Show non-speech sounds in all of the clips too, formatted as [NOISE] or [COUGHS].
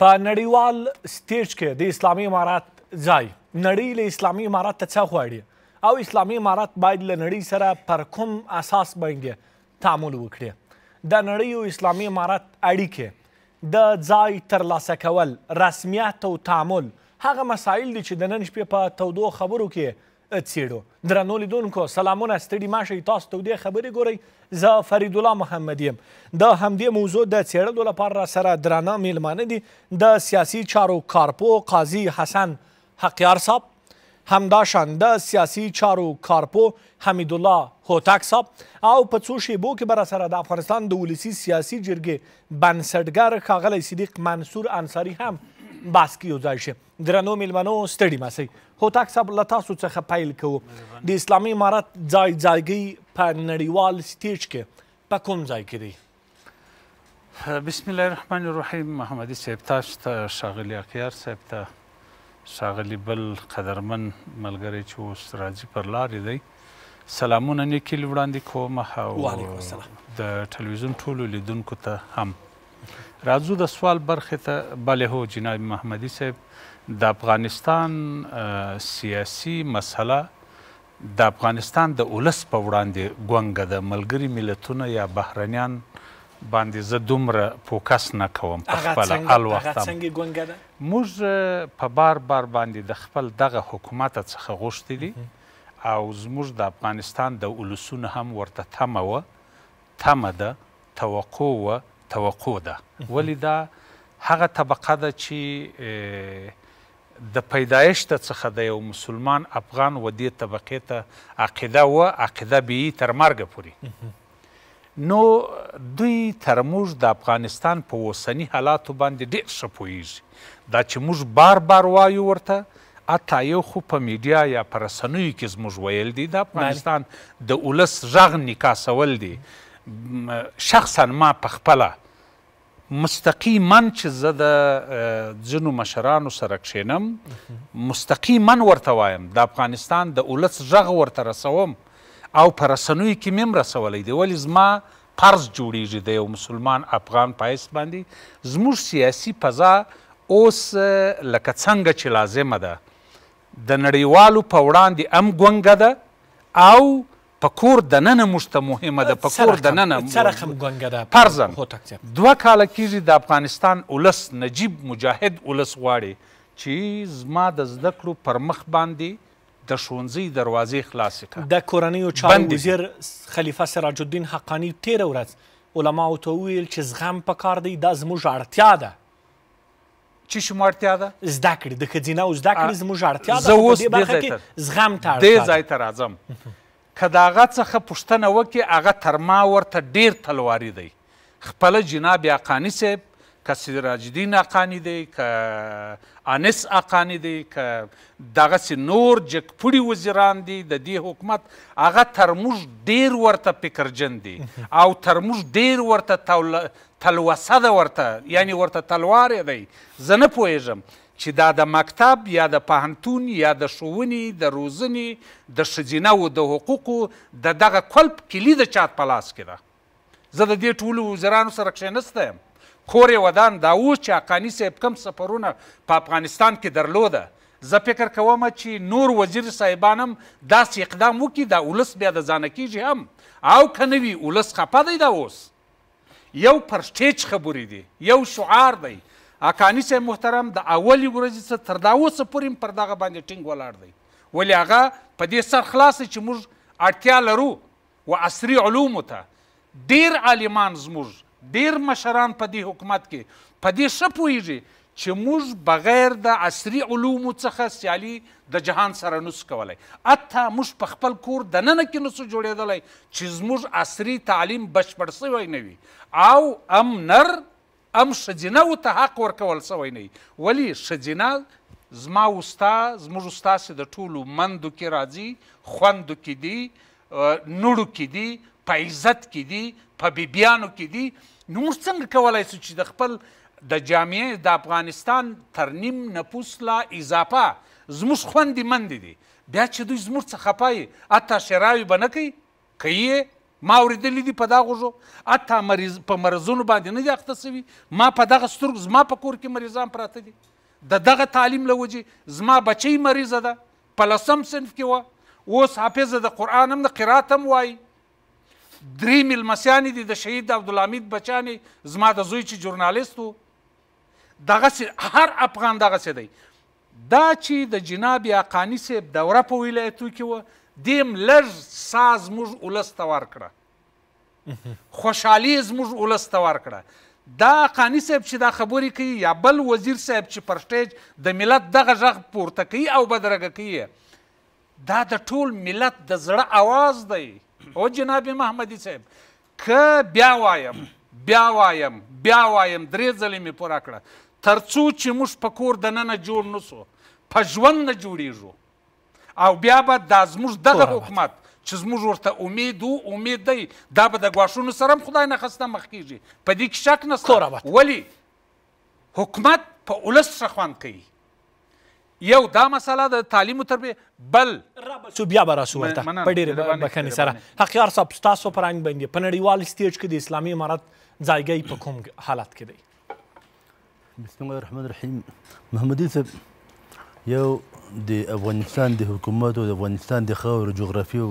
په نړیوال سټیج کې د اسلامي امارات ځای نړۍ له اسلامي امارات ته څه غواړي او اسلامي امارات باید له نړۍ سره پر کوم اساس باندې تعامل وکړي د نړۍ او اسلامي امارات اړیکې د ځای ترلاسه کول رسمیت او تعامل هغه مسایل دي چې د نن شپې په تودو خبرو کې څیړو درنو لیدونکو سلامونه ستړي مه شئ تاسو ته دې خبرې ګورئ زه فریدالله محمد یم د همدې موضوع د څیړلو لپاره راسره درانه میلمانه دي د سیاسي چارو کارپو قاضي حسن حقیار صاحب همداشان د سیاسي چارو کارپو حمید الله هوتک صاحب او په څو شیبو کې بر سره د افغانستان د ولسی سیاسي جرګې بنسټګر ښاغلی صدیق منصور انصاری هم باس کې یو ځای شي درنو میلمنو ستړي ماسئ هوتاک صاحب له تاسو څخه پیل کوو د اسلامي امارت ځای ځایګۍ په نړیوال سټیج کې په کوم ځای کې دی بسم الله الرحمن الرحیم محمدي صاحب تاسو ته ښاغلي اقیار صاحب ته ښاغلي بل قدرمن ملګری چې اوس راځي پر لارې دی سلامونه نیکي وړاندې کوم او د ټلویزیون ټولو لیدونکو ته هم راځو د سوال برخه ته بله هو جناب محمدي صاحب د افغانستان سیاسي مسله د افغانستان د اولس په وړاندې ګونګه د ملګری ملتونه یا بهرنیان باندې زه دومره فوکس نه کوم په خپل حل وخت موږ په بار بار باندې د خپل دغه حکومت څخه غوښتي دي او زموږ د افغانستان د اولسونه هم ورته تمه و تمه ده توقع و توقع ده ولی دا هغه طبقه ده چې د پیدایش ته څخه د یو مسلمان افغان و دې طبقې ته عقیده و عقیده به تر مرګه پورې نو دوی تر موږ د افغانستان په اوسني حالاتو باندې ډېر ښه پوهیږي دا چې موږ بار بار وایو ورته اته یو خو په میډیا یا په رسنیو کې زموږ ویل دي د افغانستان د ولس غږ نکاسول دي شخصا ما په خپله مستقیما چې زه د ځینو مشرانو سره کښېنم مستقیما ورته وایم د افغانستان د اولس غږ ورته رسوم او په رسنیو کې مې هم رسولی دی ولې زما فرض جوړیږي د یو مسلمان افغان په حیث باندې زموږ سیاسي فضا اوس لکه څنګه چې لازمه ده د نړیوالو په وړاندې هم ګونګه ده او په کور دننه موږ ته مهمه ده په کور دننه څه رقم ګونګه ده فرضاً دوه کاله کېږي د افغانستان ولس نجیب مجاهد ولس غواړي چې زما د زده کړو پر مخ باندې د ښوونځي دروازې خلاصې کړه د کورنیو چارو وزیر خلیفه سراج الدین حقانی تیره ورځ علماو ته وویل چې زغم پکار دی دا زموږ اړتیا ده چې شمو اړتیا ده زده کړې د ښځینه او زده کړې زموږ اړتیا ده په دې برخه کې زغم ته اړتیا ده دې ځای ته راځم [LAUGHS] که د هغه څخه پوښتنه وکړي هغه تر ما ورته ډیر تلواري دی خپله جناب حقاني صاحب که سراج الدین حقاني دی که انس حقاني دی که دغسې نور جګپوړي وزیران دي د دې حکومت هغه تر موږ ډیر ورته فکرجن دي [LAUGHS] او تر موږ ډیر ورته تلوسه ده ورته یعنی ورته تلوارې دی زه نه پوهېږم چې دا د مکتب یا د پهنتون یا د ښوونې د روزنې د ښځینهو د حقوقو د دغه کلب کلید چات په لاس کې ده زه د دې ټولو وزرانو سره کښېنستی یم کور یې ودان دا اوس چې حقاني صاحب کم سفرونه په افغانستان کې درلوده زه فکر کوم چې نور وزیر صاحبان هم داسې اقدام وکړي دا ولس بیا د ځانه کیږي هم او که نه وي ولس خفه دی دا اوس یو پر سټیج خبرې دي یو شعار دی اکانی صاحب محترم د اولې ورځې څخه تر دا اوسه پورې هم پر دغه باندې ټینګ ولاړ دی ولې هغه په دې سر خلاص چې موږ اړتیا لرو و عصري علومو ته ډیر عالمان زموږ ډیر مشران په دې حکومت کې په دې ښه پوهیږي چې موږ بغیر د عصري علومو څخه سیالي د جهان سره نس کولای اته موږ په خپل کور د نن کې نس جوړېدلای چې موږ عصري تعلیم بشپړ شوی نه وي او امنر هم ښځینه و ته حق ورکول سوی نه ولی ښځینه زما وستا زموږ ستاسې د ټولو مندو کې راځي خوندو کې دي نړو کې دي په عزت کې دي په بیبیانو کې دي نو موږ څنګه کولی سو چې د خپل د جامعې د افغانستان تر نیم نفوس لا اضافه زموږ خوندې مندې دي بیا چې دوی زموږ څخه پایي حتی شراوي به نه کوي که ما اوریدلی دي په دا غوږو اته مریض په مرزونو باندې نه دي اخته سوي ما په دغه سترګو زما په کور کې مریضان پراته دي د دغه تعلیم له وجې زما بچی مریضه ده په لسم صنف کې وه اوس حافظه د قرآن هم د قرات هم وایي درې میلمسیانې دي د شهید عبدالحمید بچانې زما د زوی چې جورنالیست و دغسې هر افغان دغسې دی دا چې د جناب حقاني صاحب دوره په ولایتو کې وه دیم لږ ساز موږ ولس ته ورکړه خوشحالي زموږ ولس ته ورکړه دا قانی صاحب چې دا خبرې کوي یا بل وزیر صاحب چې پر سټیج د ملت دغه غږ پورته کوي او بدرګه کوي دا د ټول ملت د زړه आवाज دی او جناب محمدي صاحب که بیا وایم بیا وایم بیا وایم درې ځلې مې پوره کړه ترڅو چې موږ په کور دننه جوړ نسو په ژوند نه جوړیږو او بیا به دا زموږ دغه حکومت چې زموږ ورته امید و امید دی دا به د ګواښونو سره هم خدای نخواسته مخ کیږي په دې کې شک نشته ولې حکومت په اولس سره خوند کوي یو دا مسله د تعلیم او تربیه بل سو بیا به راسو ورته په ډېرې بښنې سره حقیار صاحب ستاسو په رنګ باندې په نړیوال سټیج کې د اسلامي امارت ځایګی په کوم حالت کې دی بسم الله الرحمن الرحیم محمدي صاحب یو د افغانستان د حکومت او د افغانستان د خاور جغرافي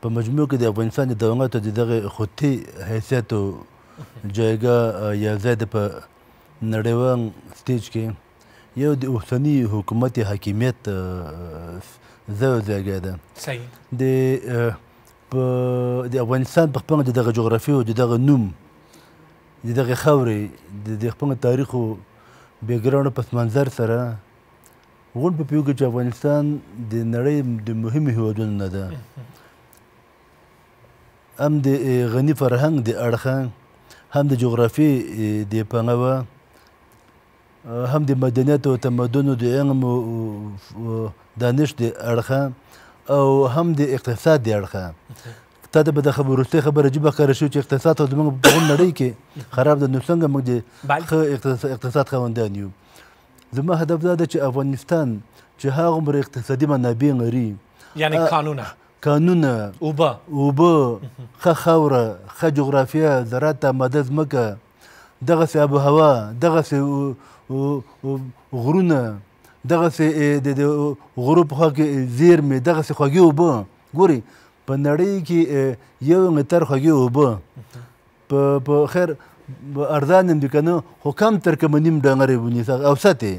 په مجموع کې د افغانستان د دولت د دغه خطي حیثیت او جایګه یا زید په نړیوال سټیج کې یو د اوسنی حکومت حاکمیت زو ځای ده صحیح د په د افغانستان په خپل دغه جغرافي او دغه نوم دغه خاورې د خپل تاریخ او بیکګراوند پس منظر سره غون په پیوګه چې افغانستان د نړۍ د مهمو هیوادونو نه ده هم د غني فرهنګ د اړخه هم د جغرافي د پنوه هم د مدنیت او تمدن د علم او دانش د اړخه او هم د اقتصاد د اړخه تا ته به د خبرو ته خبره جبه کړې شو چې اقتصاد د موږ په نړۍ کې خراب د نو څنګه موږ د اقتصاد خوندان یو زما هدف دا ده چې افغانستان چې هغومره اقتصادي منابع لري یعنی قانونه قانونه اوبه اوبه ښه خاوره ښه جغرافیه زراعت ته آماده ځمکه دغسې آب هوا دغسې غرونه دغسې د غرو په خوا کې زیرمې دغسې خوږې اوبه ګورئ په نړۍ کې یو متر خوږې اوبه په خیر ارزان هم دي که نه خو کم تر کمه نیم ډنګر یې ونیسه اوسط یې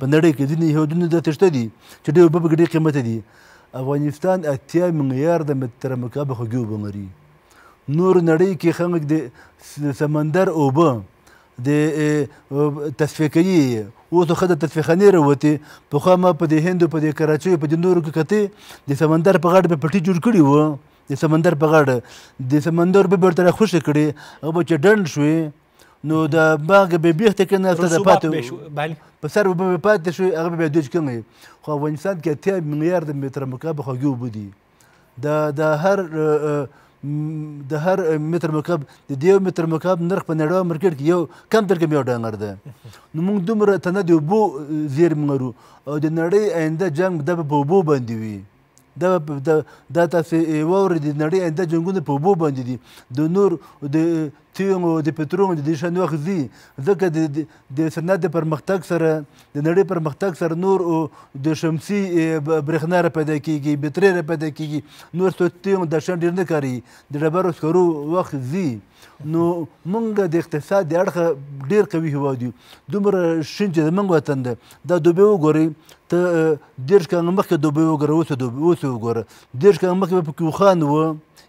په نړۍ کې ځینې هېوادونه داسې شته دي چې ډېر اوبه پکې ډېر قیمته دي افغانستان اتیا میلیارده متره مکعب خوږې اوبه لري نور نړۍ کې خلک د سمندر اوبه د تصفیه کوي اوس خو د تصفیهخانې راوتې پخوا ما په دې هندو په دې کراچیو په دې نورو کې کتې د سمندر په غاړه به پټي جوړ کړي وه د سمندر په غاړه د سمندر به ورته خوشې کړي هغه به چې ډنډ شوې نو د باغ به بیخته کې نه ته پاتې په سر به پاتې شوې هغه به دوج کمې خو افغانستان کې اتیا میلیارد متر مکعب خو ګوب دي د د هر د هر متر مکعب د دیو متر مکعب نرخ په نړیوال مارکیټ کې یو کم تر کم یو ډنګر ده نو موږ دومره تنه د اوبو زیر منرو او د نړۍ آینده جنگ د په اوبو باندې وي دا دا تاسې واورې د نړۍ آینده جنګونه په اوبو باندې دي د نور د تیمو د پتروم د شان وخت دي ځکه د د صنعت د پرمختګ سره د نړۍ پرمختګ سره نور او د شمسي برېښنا را پیدا کیږي بټرۍ را پیدا کیږي نور څه تیم د شان ډیر نه کاری د ډبرو سکرو وخت دي نو مونږ د اقتصاد د اړخه ډیر قوي هوا دي دومره شین چې زمونږ وطن ده دا دوبه وګورئ ته دیرش کانګه مخکې دوبۍ وګوره اوس دوبۍ اوس وګوره دیرش کانګه مخکې به پکې اوښان وه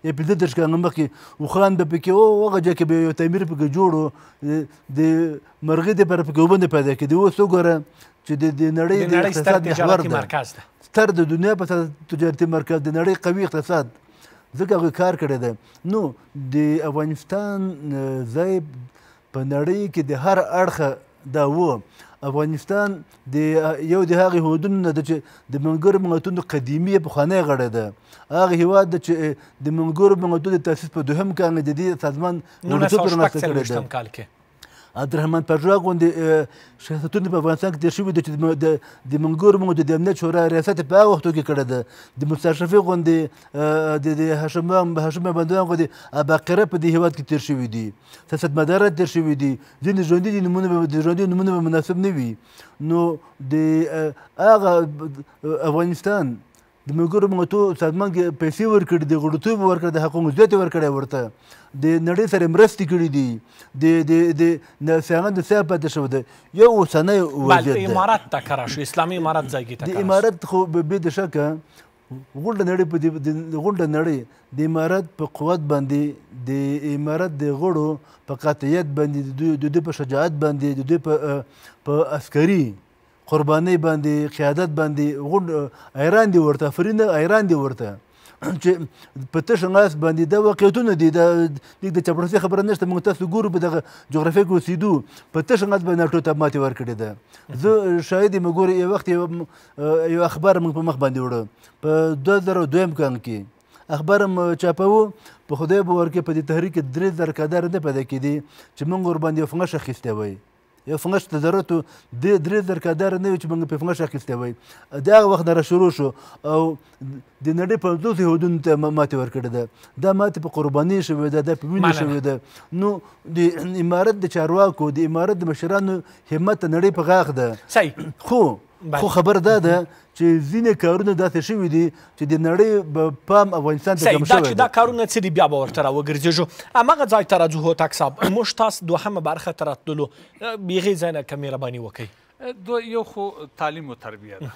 یا پنځه دیرش کانګه مخکې اوښان به پکې و هغه ځای کې به یو تعمیر پکې جوړ و د مرغۍ دپاره پکې اوبه نه پیدا کېدې اوس وګوره چې د نړۍ د اقتصاد محور ده ستر د دنیا په تجارتي مرکز د نړۍ قوي اقتصاد ځکه هغوی کار کړی دی نو د افغانستان ځای په نړۍ کې د هر اړخه دا و افغانستان د یو د هغه هودونو نه چې د منګور ملتونو قدیمی په خانه غړې ده هغه هواد چې د منګور ملتونو د تاسیس په دوهم کال د دې سازمان نو تاسو تر مخه کړی ده عبدالرحمن پژواک غوندې شخصیتونه په افغانستان کې تېر شوي دي چې د منګور مو د امنیت شورا ریاست په هغه وختو کې کړی ده د مستر شفیع غوندې د هاشم هاشم بندیان غوندې عباقره په دې هېواد کې تېر شوي دي سیاستمداران تېر شوي دي ځینې ژوندي دي نومونه د ژوندي نومونه به مناسب نه وي نو د هغه افغانستان د ملګرو موږ تو استاد موږ پیسې ورکړې دي غړوتوب ورکړې د حقوقو زیات ورکړې ورته د نړۍ سره مرستې کړې دي د د د څنګه د څه پاتې شو ده یو اوسنۍ وضعیت بل امارات ته کرا شو اسلامي امارات ځای کې ته د امارات خو به د شک غونډه نړۍ په غونډه نړۍ د امارات په قوت باندې د امارات د غړو په قاطعیت باندې د دوی په شجاعت باندې د دوی په په عسکري قرباني باندې قیادت باندې غون ایران دی ورته فرینه ایران دی ورته چې په تش غاس باندې د وقیتونه دي د د چپړسي خبره نشته موږ تاسو ګورو په دغه جغرافي کې اوسېدو په تش غاس باندې ټوټه ته ماتې ورکړې ده زه شاهد مې ګورې یو وخت یو اخبار موږ په مخ باندې وړو په 2002 کال کې اخبار چاپو په خدای باور کې په دې تحریک درې زر کډر نه پدې کېدی چې موږ ور باندې فنګ شخص دی وای یو فنګش ته ضرورت د درې زر کدار نه وي چې موږ په فنګش اخیستی وای دا هغه وخت نه شروع شو او د نړۍ پنځوس هیوادونو ته ماتې ورکړې ده دا ماتې په قربانۍ شوې ده دا په وینې شوې ده نو د امارت د چارواکو د امارت د مشرانو همت نړۍ په غاښ ده صحیح خو خو خبر دا ده چې ځینې کارونه داسې شوي دي چې د نړۍ به پام افغانستان ته کم شوی دا کارونه څه دي بیا به ورته راوګرځېږو هماغه ځای ته راځو هوتک صاحب موږ تاسو دوهمه برخه ته راتللو بیخي ځای نه که مهرباني وکئ یو خو تعلیم و تربیه ده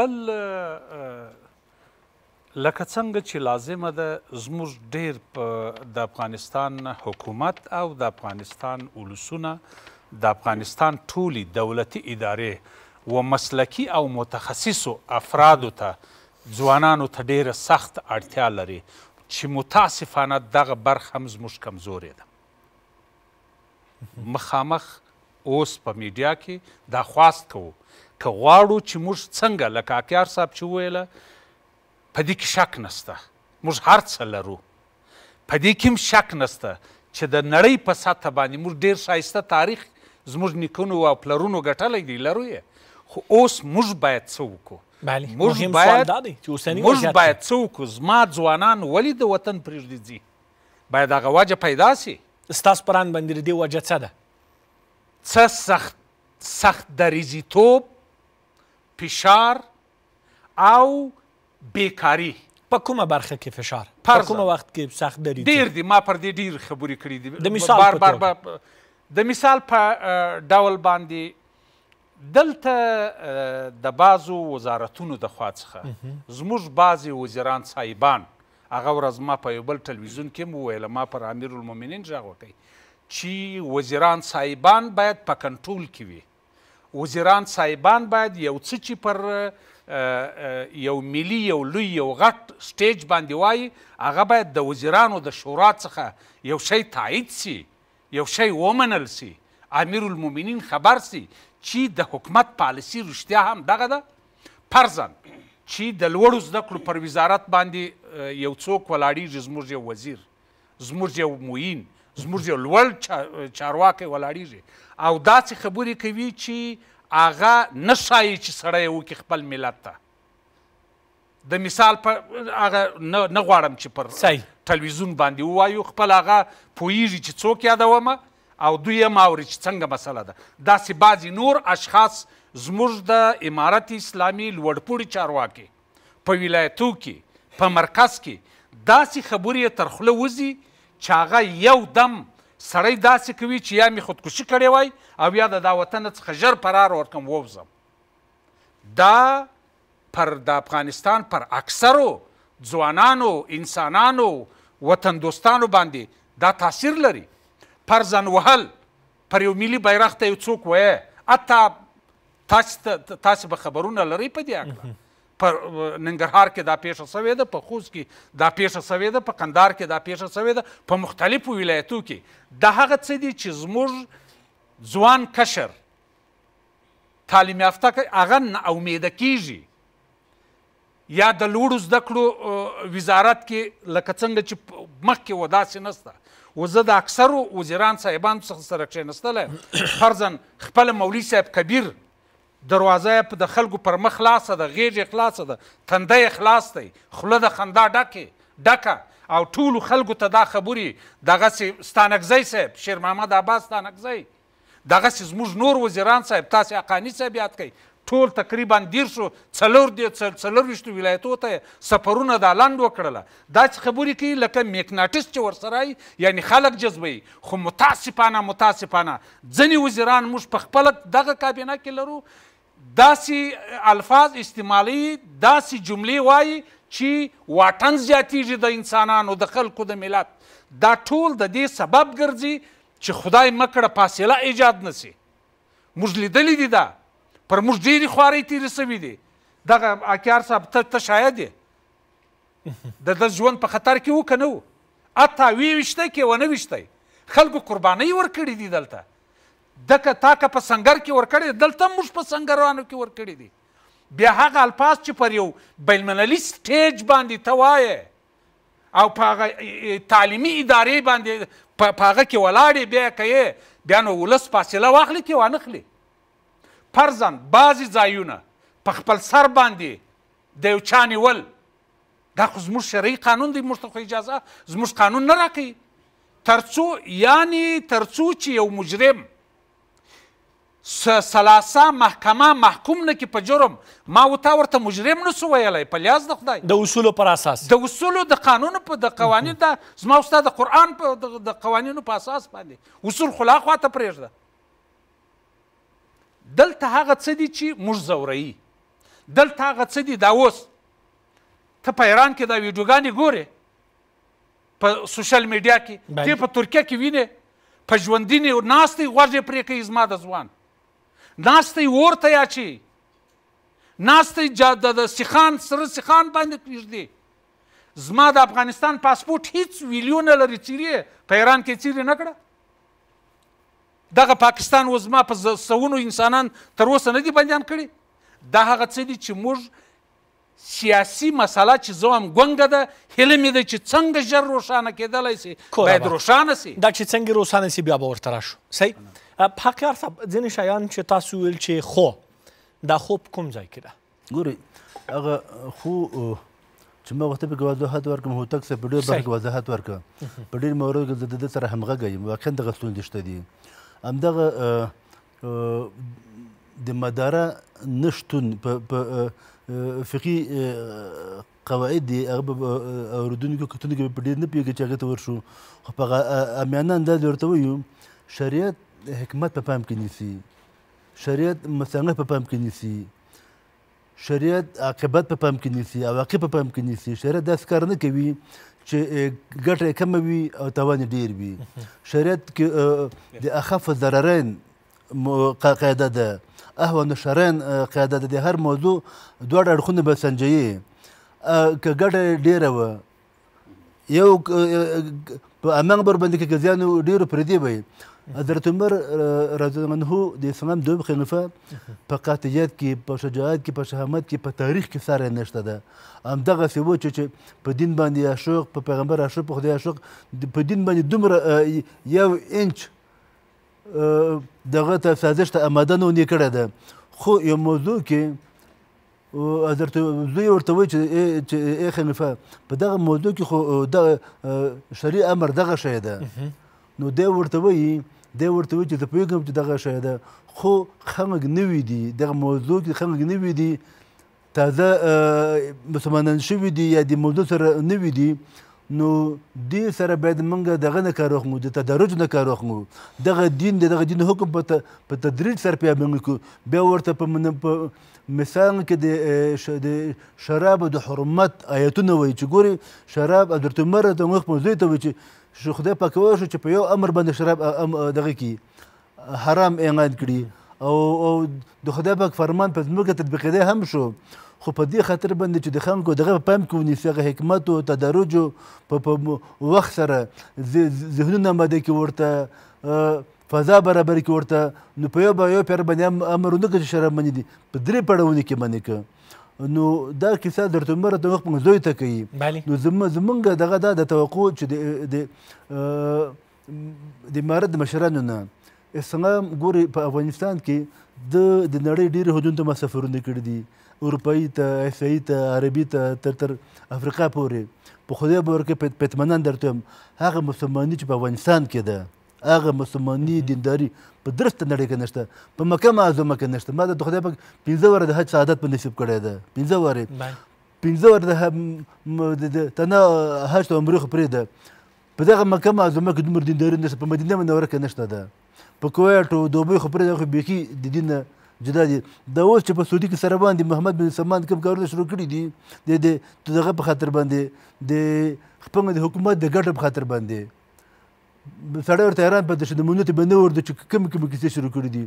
بل لکه څنګه چې لازمه ده زموږ ډیر په د افغانستان حکومت او د افغانستان ولسونه د افغانستان ټولي دولتي ادارې و مسلکی او متخصصو افرادو ته ځوانانو ته ډیره سخت اړتیا لري چې متاسفانه دغه برخه هم زموږ کمزورې ده مخامخ اوس په میډیا کې دا خواست کوو که غواړو چې موږ څنګه لکه اکیار صاحب چې وویله په دې کې شک نسته موږ هر څه لرو په دې کې هم شک نسته چې د نړۍ په سطح باندې موږ ډیر ښایسته تاریخ زموږ نیکونو او پلرونو ګټلی دی لرو یې خو اوس موږ باید څه وکړو بله موږ باید موږ باید څه وکړو زما ځوانان ولې د وطن پرېږدي ځي باید هغه وجه پیدا سي ستاسو پران باندې د دې وجه څه ده څه سخت سخت دریزیتوب فشار او بیکاری په کومه برخه کې فشار په کومه وخت کې سخت دری ډیر دي ما پر دې ډیر خبرې کړې دي د مثال بار بار د مثال په ډول باندې دلته د بعضو وزارتونو د خوا څخه زموږ بعضې وزیران صاحبان هغه ورځ ما په یو بل ټلویزیون کې هم وویله ما پر امیرالمؤمنین غږ وکئ چې وزیران صاحبان باید په کنټرول کې وي وزیران صاحبان باید یو څه چې پر یو ملی یو لوی یو غټ سټیج باندې وایي هغه باید د وزیرانو د شورا څخه یو شی تایید سي یو شی ومنل سي امیر المؤمنین خبر سي چې د حکومت پالیسی رښتیا هم دغه ده پرزن چې د لوړو زده کړو پر وزارت باندې یو څوک ولاړیږي زموږ یو وزیر زموږ یو معین زموږ یو لوړ چارواکی ولاړیږي او داسې خبرې کوي چې هغه نه ښایي چې سړی وکړي خپل ملت ته د مثال په هغه نه غواړم چې پر صحیح تلویزیون باندې ووایو خپل هغه پوهیږي چې څوک یادومه او دوی هم اوري چې څنګه مسله ده داسې بعضې نور اشخاص زموږ د امارت اسلامي لوړپوړي چارواکي په ولایتو کې په مرکز کې داسې خبرې تر خوله وځي چې هغه یو دم سړی داسې کوي چې یا مې خودکشي کړې وای او یا د دا وطن څخه ژر فرار ورکم ووځم دا پر د افغانستان پر اکثرو ځوانانو انسانانو وطن دوستانو باندې دا تاثیر لري پرزن وهل پر یو ملي بیرغ ته یو څوک وایه حتی تاسې تاسې به خبرونه لرئ په دې هکله پر ننګرهار کې دا پیښه سوې ده په خوست کې دا پیښه سوې ده په قندهار کې دا پیښه سوې ده په مختلفو ولایتو کې دا هغه څه دي چې زموږ ځوان کشر تعلیم یافته هغه نه امیده کیږي یا د لوړو زده کړو وزارت کې لکه څنګه چې مخکې و داسې نسته و زه د اکثرو وزیران صاحبانو څخه سره کښېنستلی [COUGHS] فرضاً خپله مولي صاحب کبیر دروازه یې د خلکو پر مخ خلاصه ده غېږ یې خلاصه ده تنده یې خلاص دی خوله د خندا ډکې ډکه او ټولو خلکو ته دا خبرې دغسې ستانکزی صاحب شیر محمد عباس ستانکزی دغسې زموږ نور وزیران صاحب تاسې حقاني صاحب یاد کوئ ټول تقریبا دیرشو څلور دی څلور ویشتو ولایتو ته سفرونه دا لاند وکړله داسې خبرې کوي لکه میکناټیس چې ورسره یعنی خلک جذبوي خو متاسفانه متاسفانه ځینې وزیران موږ په خپله دغه کابینه کې لرو داسې الفاظ استعمالوي داسې جملې وایي چې واټن زیاتیږي د انسانانو د خلکو د ملت دا ټول د دې سبب ګرځي چې خدای مکړه فاصله ایجاد نسی موږ لیدلی دي دا پر موږ ډېرې خوارۍ تېرې سوي دي دغه اکیار صاحب ته ته شاید یې د ده ژوند په خطر کې و که نه و اته ویویشتی کې ونه ویشتی خلکو قربانۍ ورکړي دي دلته دکه تا که په سنګر کې ورکړی دلته موږ په سنګرانو کې ورکړي دي بیا هغه الفاظ چې پر یو بینالمللي سټیج باندې ته وایې او په هغه تعلیمي ادارې باندې په هغه کې ولاړې بیا که بیا نو ولس فاصله واخلي که یې وانخلي فرضاً بعضې ځایونه په خپل سر باندې د یو چا نیول دا خو زموږ شرعي قانون دی موږ ته خو اجازه زموږ قانون نه راکوي ترڅو یعنی ترڅو چې یو مجرم سلاسه محکمه محکوم نه کی په جرم ما وتا ورته مجرم نه سو ویلی په لیاز د خدای د اصولو پر اساس د اصولو د قانون په د قوانین د زما استاد د قران په د قوانینو په اساس باندې اصول خلا خواته پرېږده دلته هغه څه دي چې موږ زورایي دلته هغه څه دي دا اوس ته په ایران کې دا ویډیوګانې ګورې په سوشل میډیا کې ته په ترکیه کې وینې په ژوندینې ناستې غوږ یې پرې کوي زما د ځوان ناستې اور ته یاچي ناستې د سیخان سره سیخان باندې پرېږدي زما د افغانستان پاسپورټ هیڅ ویلیو نه لري چیرې په ایران کې چیرې نه کړه دغه پاکستان اوس ما په سونو انسانان تر اوسه نه دي بندیان کړي دا هغه څه دي چې موږ سیاسي مسله چې زه هم ګونګه ده هیله مې ده چې څنګه ژر روښانه کېدلی سي باید روښانه سي دا چې څنګه روښانه سي بیا به ورته راشو صحیح حقیار صاحب ځینې شیان چې تاسو ویل چې خو دا خوب کوم ځای کې ده ګورئ هغه خو چې ما وخته به وضاحت ورکم هو تک څه په ډېر برخه وضاحت ورکم په ډېر مورو کې د دې سره همغږی واقعا د غسلون دشته دي همدغه د مداره نشتون په فقهي قواعد دي هغه اوریدونکو کتونکو په ډېر نه پوهېږي چې هغې ته ورشو خو په هغه امیانه انداز ورته وایو شریعت حکمت په پام کې نیسي شریعت مسانه په پام کې نیسي شریعت عاقبت په پام کې نیسي عواقب په پام کې نیسي شریعت داسې کار نه کوي چې ګټه کم وي او تاوان ډیر وي شریعت کې د اخف ضررین قاعده ده اهو نشرین قاعده ده د هر موضوع دوه اړخونه به سنجیي که ګټه ډیره وه یو په امنګ بر باندې کې ګزیانو ډیرو پردي وي حضرت عمر رضی الله عنه د اسلام دویم خلیفه په قاطعیت کې په شجاعت کې په شهامت کې په تاریخ کې سره نشته ده همدغسې و چې په دین باندې عاشق په پیغمبر عاشق په خدای عاشق په دین باندې دومره یو انچ دغه ته سازش ته آماده نه کړی ده خو یو موضوع کې حضرت زوی ورته وای چې ای خلیفه په دغه موضوع کې خو د شری امر دغه شی ده نو دی ورته وای دی ورته وی چې زه پوهېږم چې دغه شی ده خو خلک نوي دي دغه موضوع کې خلک نوي دي تازه مسلمانان شوي دي یا د موضوع سره نوي دي نو دې سره باید موږ دغه نه کار واخلو د تدرج نه کار واخلو دغه دین دغه دین حکم په تدریج سره بیا موږ کو بیا ورته په مثال کې د شراب د حرمت آیتونه وایي چې ګوري شراب حضرت عمر ته موږ په ځای ته وایي چې شو خدای پاک وشو چې په یو امر باندې شراب دغه کی حرام اعلان کړي او او د خدای پاک فرمان په زموږ تطبیق دی هم شو خو په دې خاطر باندې چې د خلکو دغه پام کې ونیسي هغه حکمت او تدرج په وخت سره ذهنونه مده کې ورته فضا برابر کې ورته نو په یو به یو پیر باندې امر ونه کړي شرم باندې دي په درې پړونې کې باندې که نو دا کیسه درته مره د خپل زوی ته کوي نو زمونږ زمونږ دغه دا د توقع چې د د مرد مشرانو نه اسلام ګوري په افغانستان کې د د نړۍ ډېر هدون ته مسافرونه کړی دي اروپایي ته اسیایي ته عربي ته تر تر افریقا پورې په خدای باور کې پتمنان درته هغه مسلمانۍ چې په افغانستان کې ده هغه مسلماني دینداري په درسته نړۍ کې نشته په مکه معظمه کې نشته ما د خدای پاک پنځه وره د حج سعادت په نصیب کړی ده پنځه وره پنځه وره د تنه حج ته عمره خو پرېږده په دغه مکه معظمه کې دومره دینداري نشته په مدینه منوره کې نشته ده په کویټ او دوبۍ خو پرېږده خو بیخي د دین نه جدا دي دا اوس چې په سعودي کې سره باندې محمد بن سلمان کوم کارونه شروع کړي دي د دغه په خاطر باندې د خپل د حکومت د ګټه په خاطر باندې سړی ورته حیران پاتې شو د مونته به نه ورده چې کومې کومې کیسې شروع کړي دي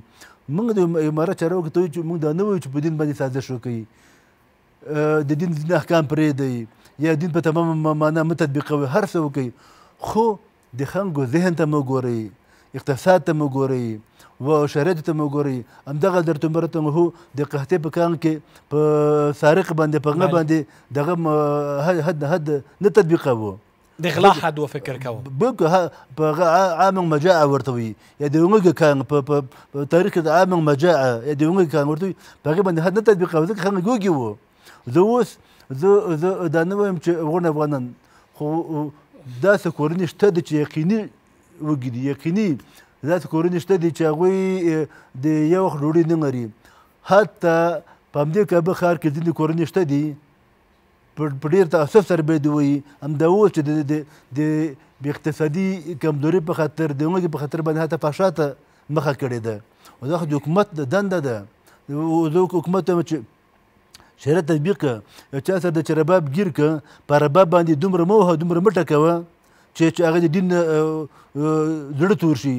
موږ د عمارت چاره وکړه چې موږ دا نه وایو چې په دین باندې سازش وکړي د دین ځینې احکام پرېږدئ یا دین په تمامه معنا مه تطبیقوئ هر څه وکړئ خو د خلکو ذهن ته مه ګورئ اقتصاد ته مو ګورئ و شریعت ته مو ګورئ همدغه درته مرته هو د قحطۍ په کان کې په سارق باندې په غنه باندې دغه حد حد نه تطبیقوو دغلا حد وفكر كو بقى عامل مجاعة ورتوي يدونك كان تاريخ عامل مجاعة يدونك كان ورتوي باقي من هاد نتطبيق هذاك خلينا جوجيو ذوس ذو ذو دانوم ورنا ورنا خو داسه کورنۍ شته دي چې یقیني وګړي یقیني داسه کورنۍ شته دي چې هغوی د یو وخت ډوډۍ نه لري حتی په همدې کابه ښار کې ځینې کورنۍ شته دي په ډیر تاسف سره به دی وي هم دا اوس چې د د اقتصادي کمزوري په خاطر د موږ په خاطر باندې هته پښاته مخه کړې ده او دا د حکومت د دنده ده او د حکومت چې شریعت تطبیق یو چا سره د چرباب گیر ک په رباب باندې دومره موه دومره مټه کوه چې چې هغه د دین زړه تور شي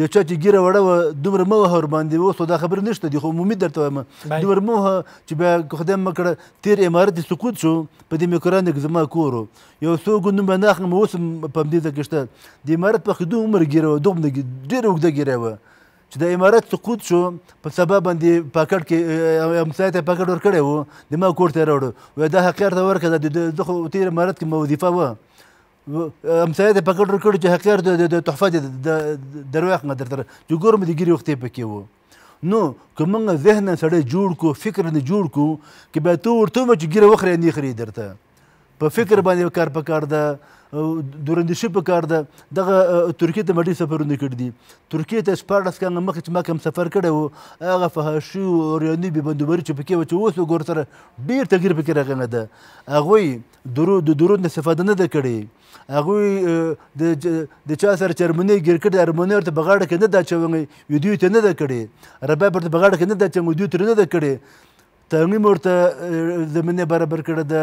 د چا چې ګیره وړه وه دومره مه وهه ورباندې اوس خو دا خبره نه شته دي خو عمومي درته وایم دومره مه وهه چې بیا که خدای مه کړه تېر عمارت یې سقوط شو په دې مکرانو کې زما کور و یو څو ګوندوم به نه اخلم اوس هم په همدې ځای کې شته د عمارت په خدو عمر ګیره وه دومره ډېره اوږده ګیره وه چې د امارت سقوط شو په سبب باندې پاکټ کې همسایه ته پاکټ ورکړی وو د ما کور ته یې راوړو وایي دا حقیقت ورکړه د دغه تېر امارت کې مو وظیفه وه همسایه ته پکړ ورکړ چې حقیقت د تحفه د درواغ نه درته چې ګورم د ګیری وختې پکې وو نو که موږ ذهن سره جوړ کو فکر نه جوړ کو کې به ته ورته مې چې ګیره وخره نه خري درته په فکر باندې کار پکار ده دورندشي پکار ده دغه ترکیه ته مډي سفرونه کړ دي ترکیه ته سپارډس کانه مخکې چې ما کوم سفر کړی وو هغه فحاشي او ریانی به بندوبري چې پکې و چې اوس وګور سره ډیر تغیر پکې راغلی نه ده هغوی درود د درود نه استفاده نه ده کړې هغوی د چا سره چې ارمنۍ ګیر کړې ارمنۍ ورته په غاړه کې نه ده اچولی یو دوی ته نه ده کړې رباب ورته په غاړه کې نه ده اچولی دوی ترې نه ده کړې تعلیم ورته زمینه برابر کړه ده